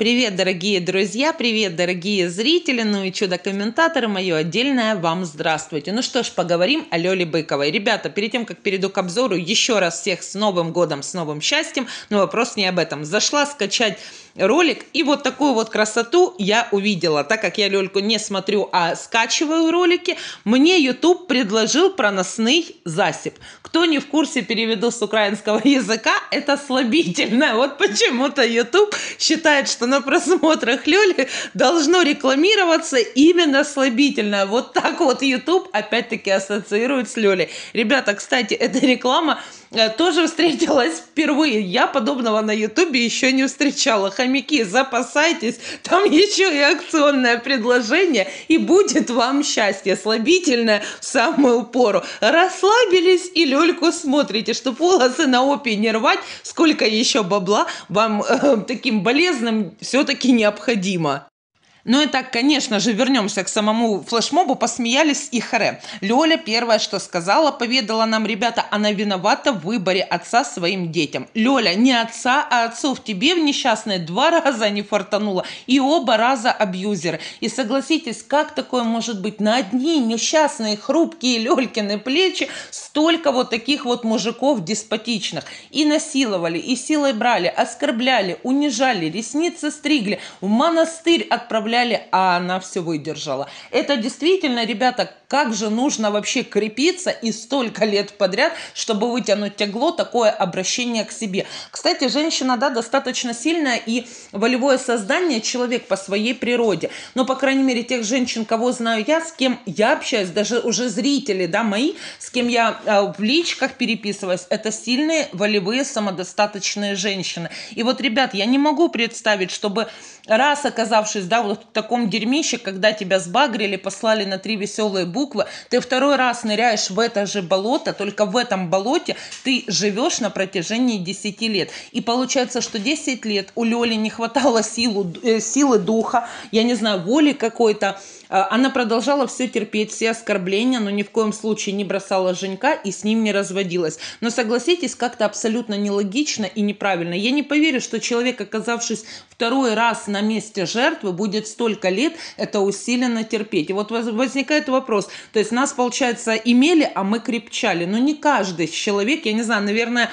Привет, дорогие друзья, привет, дорогие зрители, ну и чудо-комментаторы, мое отдельное вам здравствуйте. Ну что ж, поговорим о Леле Быковой. Ребята, перед тем, как перейду к обзору, еще раз всех с Новым годом, с новым счастьем, но вопрос не об этом. Зашла скачать ролик. И вот такую вот красоту я увидела. Так как я Лёльку не смотрю, а скачиваю ролики, мне YouTube предложил проносный засип. Кто не в курсе, переведу с украинского языка, это слабительное. Вот почему-то YouTube считает, что на просмотрах Лёли должно рекламироваться именно слабительное. Вот так вот YouTube опять-таки ассоциирует с Лёлей. Ребята, кстати, эта реклама Э, тоже встретилась впервые. Я подобного на Ютубе еще не встречала. Хомяки, запасайтесь, там еще и акционное предложение, и будет вам счастье, слабительное в самую пору. Расслабились и люльку смотрите, чтобы волосы на опе не рвать, сколько еще бабла вам э, таким болезным все-таки необходимо. Ну и так, конечно же, вернемся к самому флешмобу, посмеялись и харе. Лёля первое, что сказала, поведала нам, ребята, она виновата в выборе отца своим детям. Лёля, не отца, а отцов. Тебе в несчастной два раза не фартануло, и оба раза абьюзер И согласитесь, как такое может быть? На одни несчастные, хрупкие Лёлькины плечи столько вот таких вот мужиков деспотичных. И насиловали, и силой брали, оскорбляли, унижали, ресницы стригли, в монастырь отправляли заставляли, а она все выдержала. Это действительно, ребята, как же нужно вообще крепиться и столько лет подряд, чтобы вытянуть тягло такое обращение к себе. Кстати, женщина, да, достаточно сильная и волевое создание человек по своей природе. Но, по крайней мере, тех женщин, кого знаю я, с кем я общаюсь, даже уже зрители, да, мои, с кем я э, в личках переписываюсь, это сильные волевые самодостаточные женщины. И вот, ребят, я не могу представить, чтобы раз оказавшись, да, вот вот в таком дерьмище, когда тебя сбагрили, послали на три веселые буквы, ты второй раз ныряешь в это же болото, только в этом болоте ты живешь на протяжении 10 лет. И получается, что 10 лет у Лёли не хватало силу, э, силы духа, я не знаю, воли какой-то, Э, она продолжала все терпеть, все оскорбления, но ни в коем случае не бросала Женька и с ним не разводилась. Но согласитесь, как-то абсолютно нелогично и неправильно. Я не поверю, что человек, оказавшись второй раз на месте жертвы, будет столько лет это усиленно терпеть. И вот возникает вопрос, то есть нас, получается, имели, а мы крепчали. Но не каждый человек, я не знаю, наверное,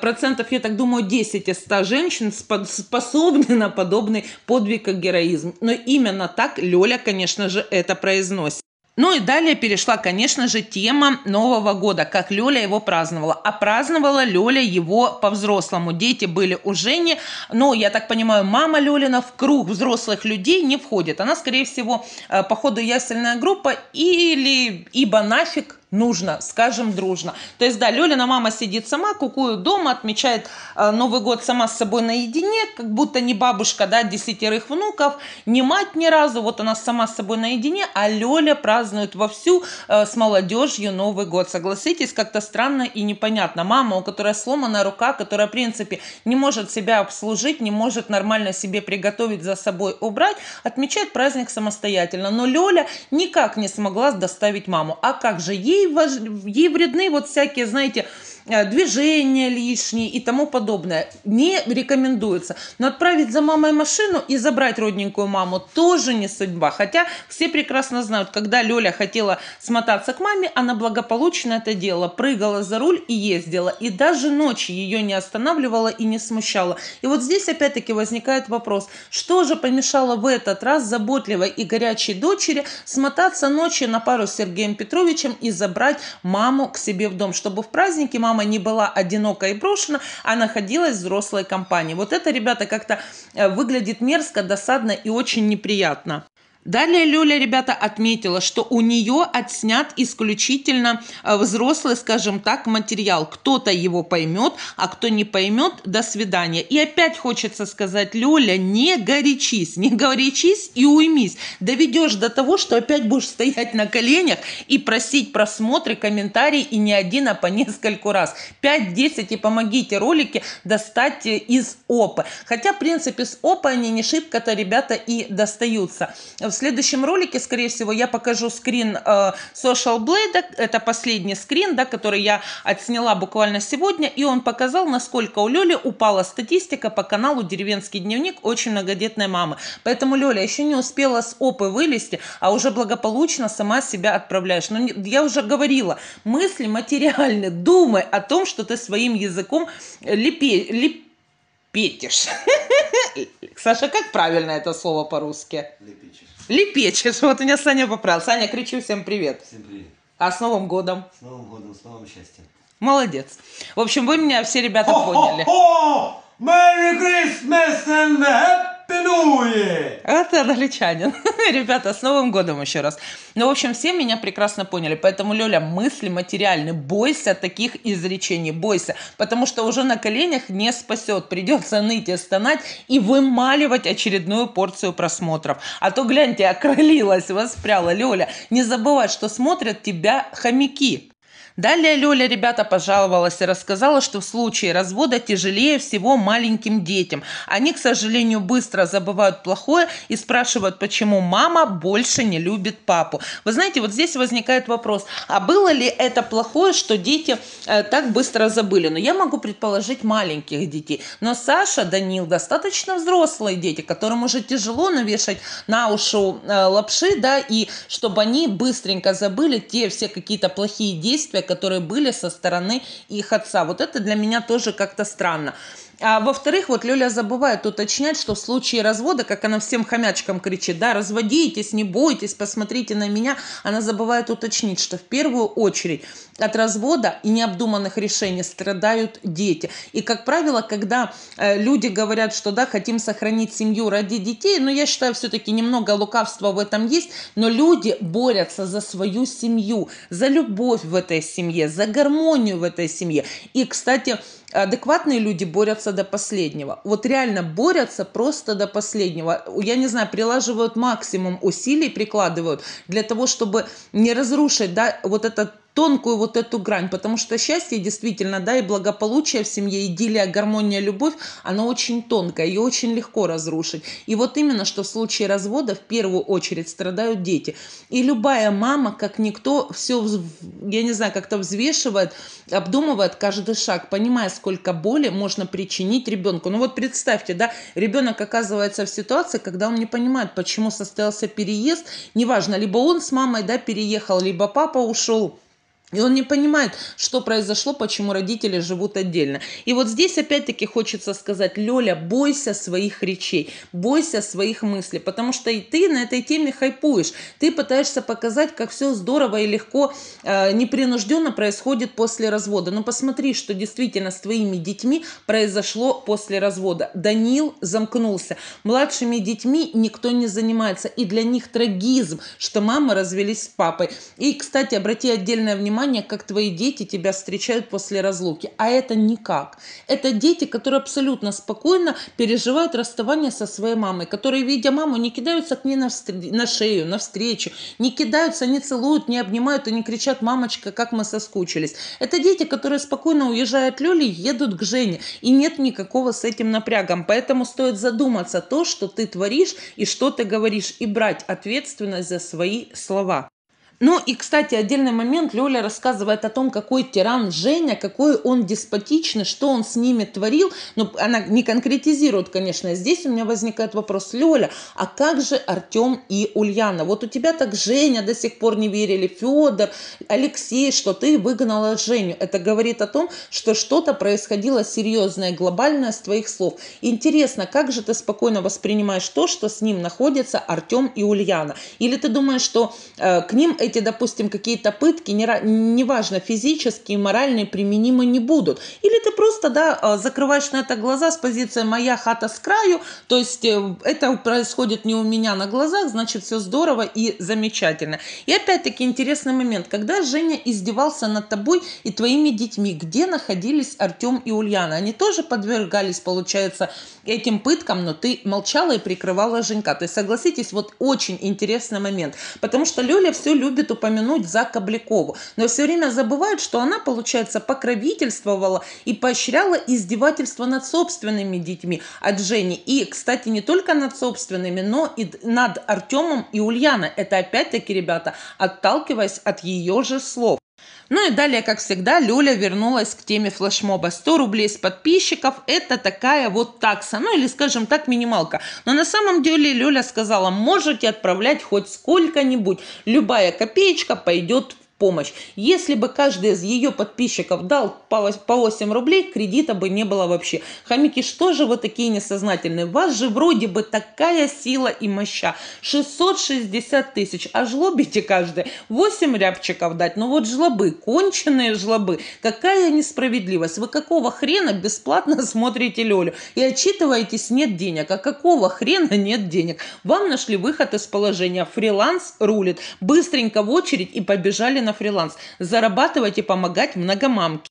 процентов, я так думаю, 10 из 100 женщин способны на подобный подвиг и героизм. Но именно так Лёля, конечно же, это произносит. Ну и далее перешла, конечно же, тема Нового года, как Лёля его праздновала. А праздновала Лёля его по-взрослому. Дети были у Жени, но, я так понимаю, мама Лёлина в круг взрослых людей не входит. Она, скорее всего, э, походу, ясельная группа или ибо нафиг нужно, скажем дружно. То есть, да, Лёлина мама сидит сама, кукует дома, отмечает э, Новый год сама с собой наедине, как будто не бабушка, да, десятерых внуков, не мать ни разу, вот она сама с собой наедине, а Лёля празднует вовсю э, с молодежью Новый год. Согласитесь, как-то странно и непонятно. Мама, у которой сломана рука, которая, в принципе, не может себя обслужить, не может нормально себе приготовить, за собой убрать, отмечает праздник самостоятельно. Но Лёля никак не смогла доставить маму. А как же ей ей, важ... ей вредны вот всякие, знаете, Э, движения лишние и тому подобное. Не рекомендуется. Но отправить за мамой машину и забрать родненькую маму тоже не судьба. Хотя все прекрасно знают, когда Лёля хотела смотаться к маме, она благополучно это делала. Прыгала за руль и ездила. И даже ночью ее не останавливала и не смущала. И вот здесь опять-таки возникает вопрос, что же помешало в этот раз заботливой и горячей дочери смотаться ночью на пару с Сергеем Петровичем и забрать маму к себе в дом, чтобы в праздники мама мама не была одинока и брошена, а находилась в взрослой компании. Вот это, ребята, как-то э, выглядит мерзко, досадно и очень неприятно. Далее Лёля, ребята, отметила, что у нее отснят исключительно э, взрослый, скажем так, материал. Кто-то его поймет, а кто не поймет, до свидания. И опять хочется сказать, Лёля, не горячись, не горячись и уймись. Доведешь до того, что опять будешь стоять на коленях и просить просмотры, комментарии и не один, а по нескольку раз. 5-10 и помогите ролики достать э, из опы. Хотя, в принципе, с опы они не шибко-то, ребята, и достаются в следующем ролике, скорее всего, я покажу скрин э, Social Blade. Это последний скрин, да, который я отсняла буквально сегодня. И он показал, насколько у Лёли упала статистика по каналу «Деревенский дневник» очень многодетной мамы. Поэтому, Лёля, еще не успела с опы вылезти, а уже благополучно сама себя отправляешь. Но ну, я уже говорила, мысли материальны. Думай о том, что ты своим языком лепи, лепи Петишь. Саша, как правильно это слово по-русски? Лепечешь. Лепечешь. Вот у меня Саня поправил. Саня, кричу всем привет. Всем привет. А с Новым годом? С Новым годом, с новым счастьем. Молодец. В общем, вы меня все ребята поняли. Merry Christmas and happy Пенуе! Это англичанин. Ребята, с Новым годом еще раз. Ну, в общем, все меня прекрасно поняли. Поэтому, Лёля, мысли материальны. Бойся таких изречений, бойся. Потому что уже на коленях не спасет. Придется ныть и стонать и вымаливать очередную порцию просмотров. А то, гляньте, окрылилась, воспряла Лёля. Не забывай, что смотрят тебя хомяки. Далее Лёля, ребята, пожаловалась и рассказала, что в случае развода тяжелее всего маленьким детям. Они, к сожалению, быстро забывают плохое и спрашивают, почему мама больше не любит папу. Вы знаете, вот здесь возникает вопрос, а было ли это плохое, что дети э, так быстро забыли? Но я могу предположить маленьких детей. Но Саша, Данил, достаточно взрослые дети, которым уже тяжело навешать на уши э, лапши, да, и чтобы они быстренько забыли те все какие-то плохие действия, которые были со стороны их отца. Вот это для меня тоже как-то странно. А, во-вторых, вот Лёля забывает уточнять, что в случае развода, как она всем хомячкам кричит, да, разводитесь, не бойтесь, посмотрите на меня, она забывает уточнить, что в первую очередь от развода и необдуманных решений страдают дети. И, как правило, когда э, люди говорят, что да, хотим сохранить семью ради детей, но я считаю, все-таки немного лукавства в этом есть, но люди борются за свою семью, за любовь в этой семье, за гармонию в этой семье. И, кстати, адекватные люди борются до последнего. Вот реально борются просто до последнего. Я не знаю, прилаживают максимум усилий, прикладывают для того, чтобы не разрушить да, вот этот тонкую вот эту грань, потому что счастье действительно, да, и благополучие в семье, идиллия, гармония, любовь, она очень тонкая ее очень легко разрушить. И вот именно, что в случае развода в первую очередь страдают дети. И любая мама, как никто, все, я не знаю, как-то взвешивает, обдумывает каждый шаг, понимая, сколько боли можно причинить ребенку. Ну вот представьте, да, ребенок оказывается в ситуации, когда он не понимает, почему состоялся переезд, неважно, либо он с мамой, да, переехал, либо папа ушел и он не понимает, что произошло, почему родители живут отдельно. И вот здесь опять-таки хочется сказать, Лёля, бойся своих речей, бойся своих мыслей, потому что и ты на этой теме хайпуешь, ты пытаешься показать, как все здорово и легко, э, непринужденно происходит после развода. Но ну, посмотри, что действительно с твоими детьми произошло после развода. Данил замкнулся, младшими детьми никто не занимается, и для них трагизм, что мамы развелись с папой. И, кстати, обрати отдельное внимание, внимание, как твои дети тебя встречают после разлуки. А это никак. Это дети, которые абсолютно спокойно переживают расставание со своей мамой, которые, видя маму, не кидаются к ней на, встр- на шею, навстречу, не кидаются, не целуют, не обнимают и не кричат «мамочка, как мы соскучились». Это дети, которые спокойно уезжают от Лёли и едут к Жене. И нет никакого с этим напрягом. Поэтому стоит задуматься то, что ты творишь и что ты говоришь, и брать ответственность за свои слова. Ну и, кстати, отдельный момент. Лёля рассказывает о том, какой тиран Женя, какой он деспотичный, что он с ними творил. Но она не конкретизирует, конечно. Здесь у меня возникает вопрос, Лёля, а как же Артём и Ульяна? Вот у тебя так Женя до сих пор не верили, Федор, Алексей, что ты выгнала Женю. Это говорит о том, что что-то происходило серьезное, глобальное с твоих слов. Интересно, как же ты спокойно воспринимаешь то, что с ним находятся Артём и Ульяна? Или ты думаешь, что э, к ним эти, допустим, какие-то пытки, неважно, физические, моральные, применимы не будут. Или ты просто, да, э, закрываешь на это глаза с позиции «моя хата с краю», то есть э, это происходит не у меня на глазах, значит, все здорово и замечательно. И опять-таки интересный момент, когда Женя издевался над тобой и твоими детьми, где находились Артем и Ульяна? Они тоже подвергались, получается, этим пыткам, но ты молчала и прикрывала Женька. То есть, согласитесь, вот очень интересный момент, потому что Люля все любит любит упомянуть за Кобликову, но все время забывают, что она, получается, покровительствовала и поощряла издевательство над собственными детьми от Жени. И, кстати, не только над собственными, но и над Артемом и Ульяной. Это опять-таки, ребята, отталкиваясь от ее же слов. Ну и далее, как всегда, Люля вернулась к теме флешмоба. 100 рублей с подписчиков – это такая вот такса, ну или, скажем так, минималка. Но на самом деле Люля сказала, можете отправлять хоть сколько-нибудь. Любая копеечка пойдет помощь. Если бы каждый из ее подписчиков дал по 8 рублей, кредита бы не было вообще. Хомяки, что же вы такие несознательные? У вас же вроде бы такая сила и моща. 660 тысяч, а жлобите каждый. 8 рябчиков дать. Ну вот жлобы, конченые жлобы. Какая несправедливость. Вы какого хрена бесплатно смотрите Лёлю и отчитываетесь, нет денег. А какого хрена нет денег? Вам нашли выход из положения. Фриланс рулит. Быстренько в очередь и побежали на на фриланс, зарабатывать и помогать многомамке.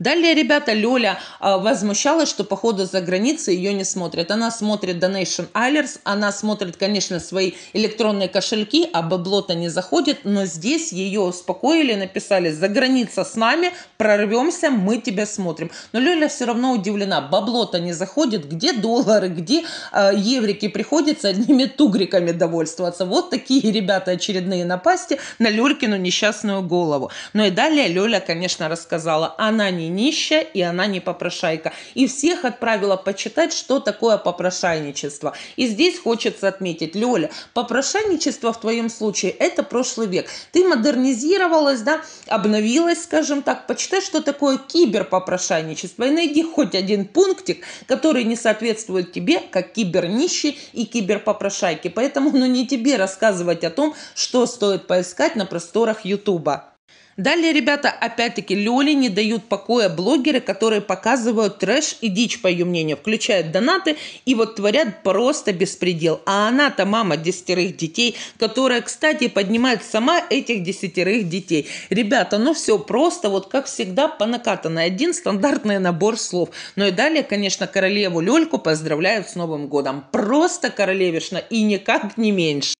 Далее, ребята, Лёля а, возмущалась, что по ходу за границей ее не смотрят. Она смотрит Donation Alers, она смотрит, конечно, свои электронные кошельки, а бабло-то не заходит, но здесь ее успокоили, написали, за граница с нами, прорвемся, мы тебя смотрим. Но Лёля все равно удивлена, бабло-то не заходит, где доллары, где э, еврики, приходится одними тугриками довольствоваться. Вот такие, ребята, очередные напасти на Лёлькину несчастную голову. Ну и далее Лёля, конечно, рассказала, она не не нищая, и она не попрошайка. И всех отправила почитать, что такое попрошайничество. И здесь хочется отметить, Лёля, попрошайничество в твоем случае – это прошлый век. Ты модернизировалась, да, обновилась, скажем так. Почитай, что такое киберпопрошайничество и найди хоть один пунктик, который не соответствует тебе, как кибернищий и киберпопрошайки. Поэтому, ну, не тебе рассказывать о том, что стоит поискать на просторах Ютуба. Далее, ребята, опять-таки, Лёли не дают покоя блогеры, которые показывают трэш и дичь, по ее мнению, включают донаты и вот творят просто беспредел. А она-то мама десятерых детей, которая, кстати, поднимает сама этих десятерых детей. Ребята, ну все просто, вот как всегда, по накатанной. Один стандартный набор слов. Ну и далее, конечно, королеву Лёльку поздравляют с Новым годом. Просто королевишна и никак не меньше.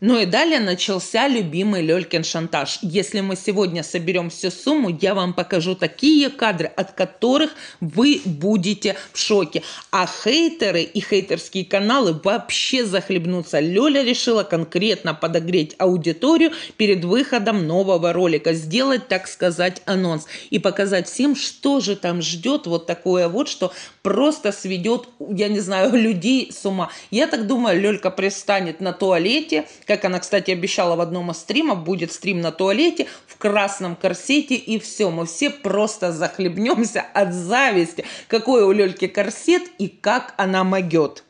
Ну и далее начался любимый Лёлькин шантаж. Если мы сегодня соберем всю сумму, я вам покажу такие кадры, от которых вы будете в шоке. А хейтеры и хейтерские каналы вообще захлебнутся. Лёля решила конкретно подогреть аудиторию перед выходом нового ролика. Сделать, так сказать, анонс. И показать всем, что же там ждет вот такое вот, что просто сведет, я не знаю, людей с ума. Я так думаю, Лёлька пристанет на туалете, как она, кстати, обещала в одном из стримов, будет стрим на туалете в красном корсете, и все, мы все просто захлебнемся от зависти, какой у Лельки корсет и как она могет.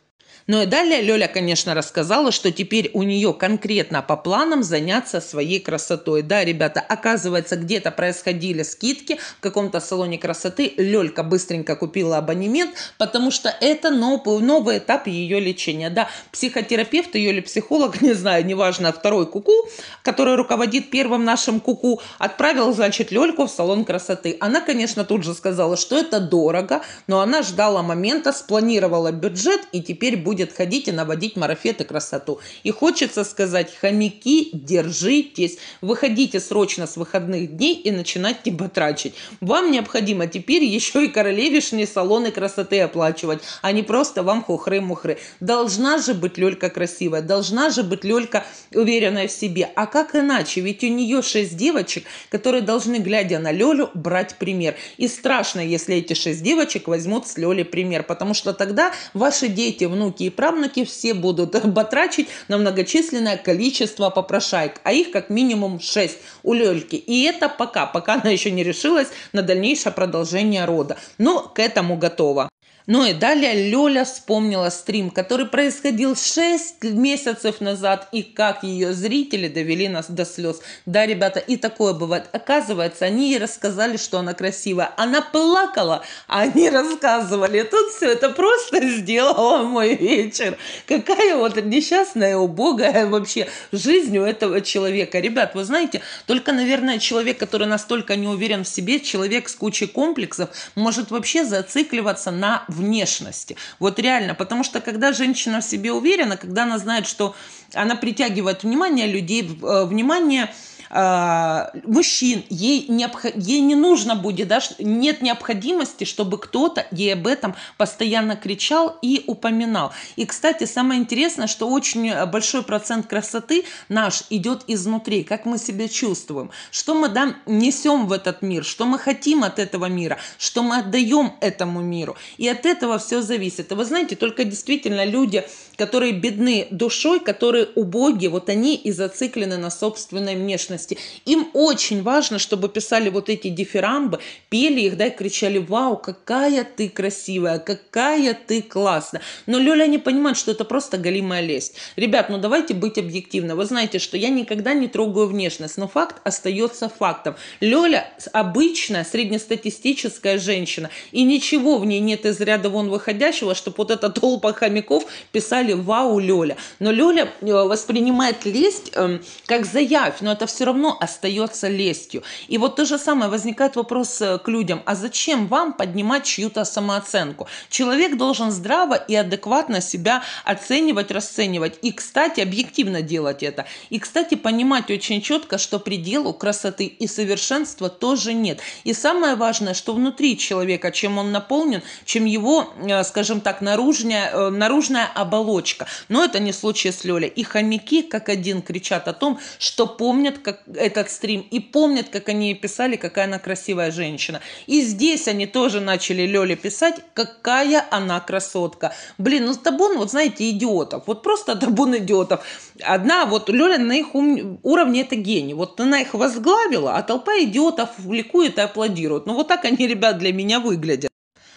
Ну и далее Лёля, конечно, рассказала, что теперь у нее конкретно по планам заняться своей красотой. Да, ребята, оказывается, где-то происходили скидки в каком-то салоне красоты. Лёлька быстренько купила абонемент, потому что это новый, новый этап ее лечения. Да, психотерапевт ее или психолог, не знаю, неважно, второй куку, -ку, который руководит первым нашим куку, -ку, отправил, значит, Лёльку в салон красоты. Она, конечно, тут же сказала, что это дорого, но она ждала момента, спланировала бюджет и теперь будет будет ходить и наводить марафеты красоту. И хочется сказать, хомяки, держитесь, выходите срочно с выходных дней и начинайте батрачить. Вам необходимо теперь еще и королевишные салоны красоты оплачивать, а не просто вам хухры-мухры. Должна же быть Лелька красивая, должна же быть Лелька уверенная в себе. А как иначе? Ведь у нее шесть девочек, которые должны, глядя на Лелю, брать пример. И страшно, если эти шесть девочек возьмут с Лели пример, потому что тогда ваши дети, внуки и и правнуки все будут батрачить на многочисленное количество попрошайк, а их как минимум 6 у Лельки. И это пока, пока она еще не решилась на дальнейшее продолжение рода. Но к этому готова. Ну и далее Лёля вспомнила стрим, который происходил 6 месяцев назад, и как ее зрители довели нас до слез. Да, ребята, и такое бывает. Оказывается, они ей рассказали, что она красивая. Она плакала, а они рассказывали. Тут все это просто сделало мой вечер. Какая вот несчастная, убогая вообще жизнь у этого человека. Ребят, вы знаете, только, наверное, человек, который настолько не уверен в себе, человек с кучей комплексов, может вообще зацикливаться на внешности. Вот реально, потому что когда женщина в себе уверена, когда она знает, что она притягивает внимание людей, э, внимание Э, мужчин, ей, необх... ей не нужно будет, да, нет необходимости, чтобы кто-то ей об этом постоянно кричал и упоминал. И, кстати, самое интересное, что очень большой процент красоты наш идет изнутри, как мы себя чувствуем, что мы да, несем в этот мир, что мы хотим от этого мира, что мы отдаем этому миру. И от этого все зависит. И вы знаете, только действительно люди, которые бедны душой, которые убоги, вот они и зациклены на собственной внешности деятельности. Им очень важно, чтобы писали вот эти дифирамбы, пели их, да, и кричали «Вау, какая ты красивая, какая ты классная». Но Лёля не понимает, что это просто голимая лесть. Ребят, ну давайте быть объективно. Вы знаете, что я никогда не трогаю внешность, но факт остается фактом. Лёля обычная среднестатистическая женщина, и ничего в ней нет из ряда вон выходящего, чтобы вот эта толпа хомяков писали «Вау, Лёля». Но Лёля э, воспринимает лесть э, как заявь, но это все равно равно остается лестью. И вот то же самое возникает вопрос э, к людям, а зачем вам поднимать чью-то самооценку? Человек должен здраво и адекватно себя оценивать, расценивать. И, кстати, объективно делать это. И, кстати, понимать очень четко, что пределу красоты и совершенства тоже нет. И самое важное, что внутри человека, чем он наполнен, чем его, э, скажем так, наружная, э, наружная оболочка. Но это не случай с Лёлей. И хомяки, как один, кричат о том, что помнят, как этот стрим, и помнят, как они писали, какая она красивая женщина. И здесь они тоже начали Лёле писать, какая она красотка. Блин, ну табун, вот знаете, идиотов. Вот просто табун идиотов. Одна, вот Лёля на их ум... уровне это гений. Вот она их возглавила, а толпа идиотов увлекует и аплодирует. Ну вот так они, ребят, для меня выглядят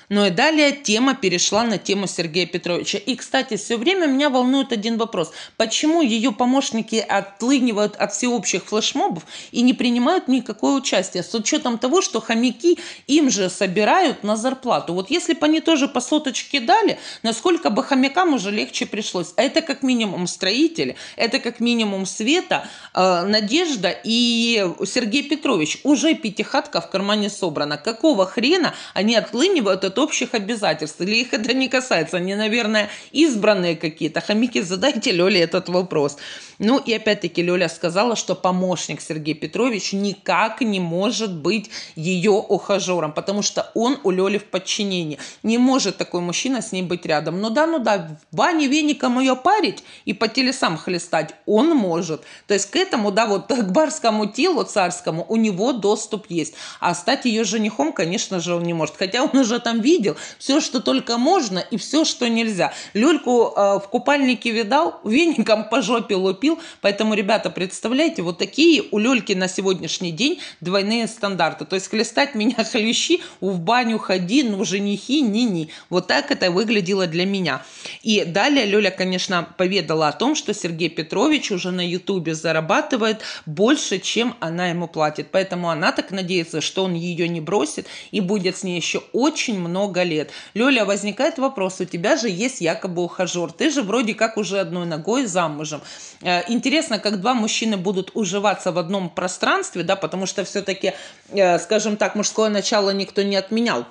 но и далее тема перешла на тему Сергея Петровича. И, кстати, все время меня волнует один вопрос. Почему ее помощники отлынивают от всеобщих флешмобов и не принимают никакое участие? С учетом того, что хомяки им же собирают на зарплату. Вот если бы они тоже по соточке дали, насколько бы хомякам уже легче пришлось. А это как минимум строители, это как минимум Света, э, Надежда и Сергей Петрович. Уже пятихатка в кармане собрана. Какого хрена они отлынивают от от общих обязательств? Или их это не касается? Они, наверное, избранные какие-то. Хомяки, задайте Лёле этот вопрос. Ну и опять-таки Лёля сказала, что помощник Сергей Петрович никак не может быть ее ухажером, потому что он у Лёли в подчинении. Не может такой мужчина с ней быть рядом. Ну да, ну да, в веником ее парить и по телесам хлестать он может. То есть к этому, да, вот к барскому телу царскому у него доступ есть. А стать ее женихом, конечно же, он не может. Хотя он уже там видел все, что только можно и все, что нельзя. Лельку э, в купальнике видал, веником по жопе лупил. Поэтому, ребята, представляете, вот такие у Лельки на сегодняшний день двойные стандарты. То есть хлестать меня хлещи, у в баню ходи, ну женихи, ни-ни. Вот так это выглядело для меня. И далее Лёля, конечно, поведала о том, что Сергей Петрович уже на Ютубе зарабатывает больше, чем она ему платит. Поэтому она так надеется, что он ее не бросит и будет с ней еще очень много много лет. Лёля, возникает вопрос, у тебя же есть якобы ухажер, ты же вроде как уже одной ногой замужем. Э, интересно, как два мужчины будут уживаться в одном пространстве, да, потому что все-таки, э, скажем так, мужское начало никто не отменял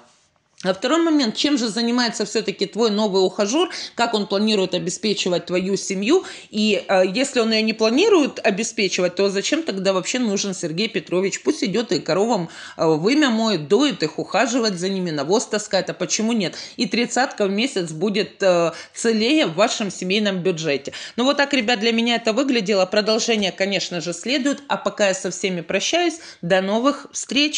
а второй момент, чем же занимается все-таки твой новый ухажер, как он планирует обеспечивать твою семью, и э, если он ее не планирует обеспечивать, то зачем тогда вообще нужен Сергей Петрович? Пусть идет и коровам э, вымя моет, доит их, ухаживает за ними, навоз таскает, а почему нет? И тридцатка в месяц будет э, целее в вашем семейном бюджете. Ну вот так, ребят, для меня это выглядело. Продолжение, конечно же, следует, а пока я со всеми прощаюсь, до новых встреч!